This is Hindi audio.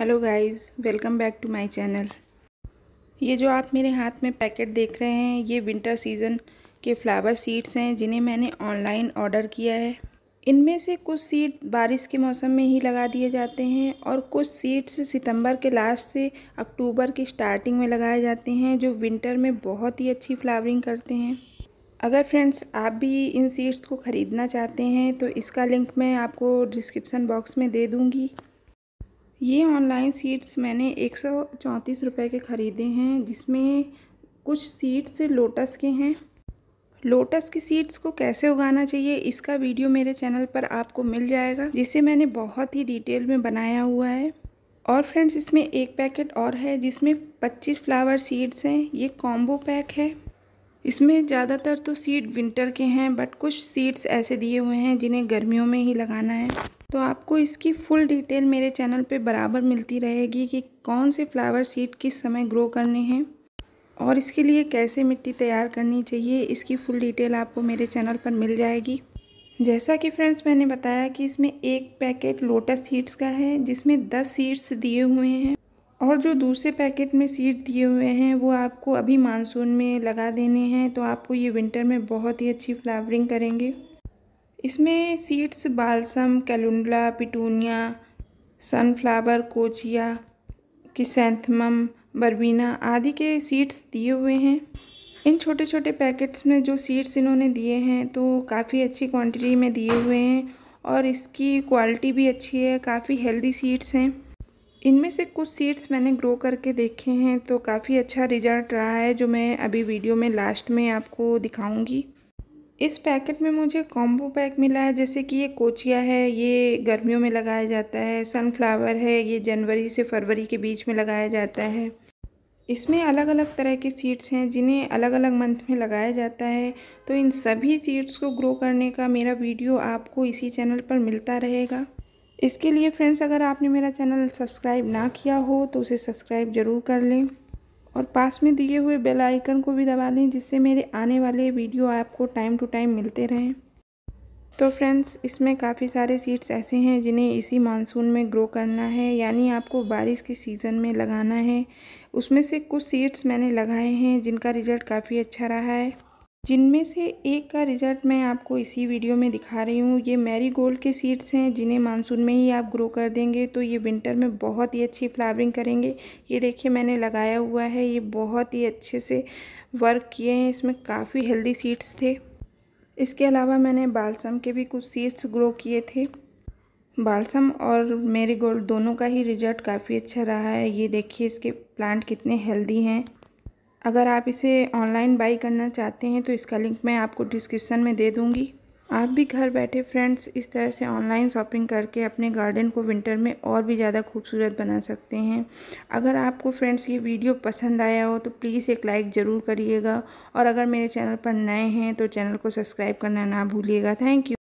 hello guys welcome back to my channel ये जो आप मेरे हाथ में पैकेट देख रहे हैं ये विंटर सीज़न के फ्लावर सीड्स हैं जिन्हें मैंने ऑनलाइन ऑर्डर किया है इनमें से कुछ सीड बारिश के मौसम में ही लगा दिए जाते हैं और कुछ सीड्स सितंबर के लास्ट से अक्टूबर की स्टार्टिंग में लगाए जाते हैं जो विंटर में बहुत ही अच्छी फ्लावरिंग करते हैं अगर फ्रेंड्स आप भी इन सीड्स को ख़रीदना चाहते हैं तो इसका लिंक मैं आपको डिस्क्रिप्सन बॉक्स में दे दूँगी ये ऑनलाइन सीड्स मैंने एक सौ चौंतीस रुपये के ख़रीदे हैं जिसमें कुछ सीड्स लोटस के हैं लोटस की सीड्स को कैसे उगाना चाहिए इसका वीडियो मेरे चैनल पर आपको मिल जाएगा जिसे मैंने बहुत ही डिटेल में बनाया हुआ है और फ्रेंड्स इसमें एक पैकेट और है जिसमें 25 फ्लावर सीड्स हैं ये कॉम्बो पैक है इसमें ज़्यादातर तो सीड विंटर के हैं बट कुछ सीड्स ऐसे दिए हुए हैं जिन्हें गर्मियों में ही लगाना है तो आपको इसकी फुल डिटेल मेरे चैनल पे बराबर मिलती रहेगी कि कौन से फ्लावर सीड किस समय ग्रो करने हैं और इसके लिए कैसे मिट्टी तैयार करनी चाहिए इसकी फुल डिटेल आपको मेरे चैनल पर मिल जाएगी जैसा कि फ्रेंड्स मैंने बताया कि इसमें एक पैकेट लोटस सीड्स का है जिसमें दस सीड्स दिए हुए हैं और जो दूसरे पैकेट में सीड दिए हुए हैं वो आपको अभी मानसून में लगा देने हैं तो आपको ये विंटर में बहुत ही अच्छी फ्लावरिंग करेंगे इसमें seeds balsam calendula petunia sunflower kochia chrysanthemum बर्बीना आदि के सीड्स दिए हुए हैं इन छोटे छोटे पैकेट्स में जो सीड्स इन्होंने दिए हैं तो काफ़ी अच्छी क्वांटिटी में दिए हुए हैं और इसकी क्वालिटी भी अच्छी है काफ़ी हेल्दी सीड्स हैं इनमें से कुछ सीड्स मैंने ग्रो करके देखे हैं तो काफ़ी अच्छा रिजल्ट रहा है जो मैं अभी वीडियो में लास्ट में आपको दिखाऊंगी इस पैकेट में मुझे कॉम्बो पैक मिला है जैसे कि ये कोचिया है ये गर्मियों में लगाया जाता है सनफ्लावर है ये जनवरी से फरवरी के बीच में लगाया जाता है इसमें अलग अलग तरह के सीड्स हैं जिन्हें अलग अलग मंथ में लगाया जाता है तो इन सभी सीड्स को ग्रो करने का मेरा वीडियो आपको इसी चैनल पर मिलता रहेगा इसके लिए फ्रेंड्स अगर आपने मेरा चैनल सब्सक्राइब ना किया हो तो उसे सब्सक्राइब ज़रूर कर लें और पास में दिए हुए बेल आइकन को भी दबा लें जिससे मेरे आने वाले वीडियो आपको टाइम टू टाइम मिलते रहें तो फ्रेंड्स इसमें काफ़ी सारे सीड्स ऐसे हैं जिन्हें इसी मानसून में ग्रो करना है यानी आपको बारिश के सीज़न में लगाना है उसमें से कुछ सीड्स मैंने लगाए हैं जिनका रिज़ल्ट काफ़ी अच्छा रहा है जिनमें से एक का रिजल्ट मैं आपको इसी वीडियो में दिखा रही हूँ ये मैरी गोल्ड के सीड्स हैं जिन्हें मानसून में ही आप ग्रो कर देंगे तो ये विंटर में बहुत ही अच्छी फ्लावरिंग करेंगे ये देखिए मैंने लगाया हुआ है ये बहुत ही अच्छे से वर्क किए हैं इसमें काफ़ी हेल्दी सीड्स थे इसके अलावा मैंने बालसम के भी कुछ सीड्स ग्रो किए थे बालसम और मेरी गोल्ड दोनों का ही रिजल्ट काफ़ी अच्छा रहा है ये देखिए इसके प्लांट कितने हेल्दी हैं अगर आप इसे ऑनलाइन बाई करना चाहते हैं तो इसका लिंक मैं आपको डिस्क्रिप्शन में दे दूँगी आप भी घर बैठे फ्रेंड्स इस तरह से ऑनलाइन शॉपिंग करके अपने गार्डन को विंटर में और भी ज़्यादा खूबसूरत बना सकते हैं अगर आपको फ्रेंड्स ये वीडियो पसंद आया हो तो प्लीज़ एक लाइक ज़रूर करिएगा और अगर मेरे चैनल पर नए हैं तो चैनल को सब्सक्राइब करना ना भूलिएगा थैंक यू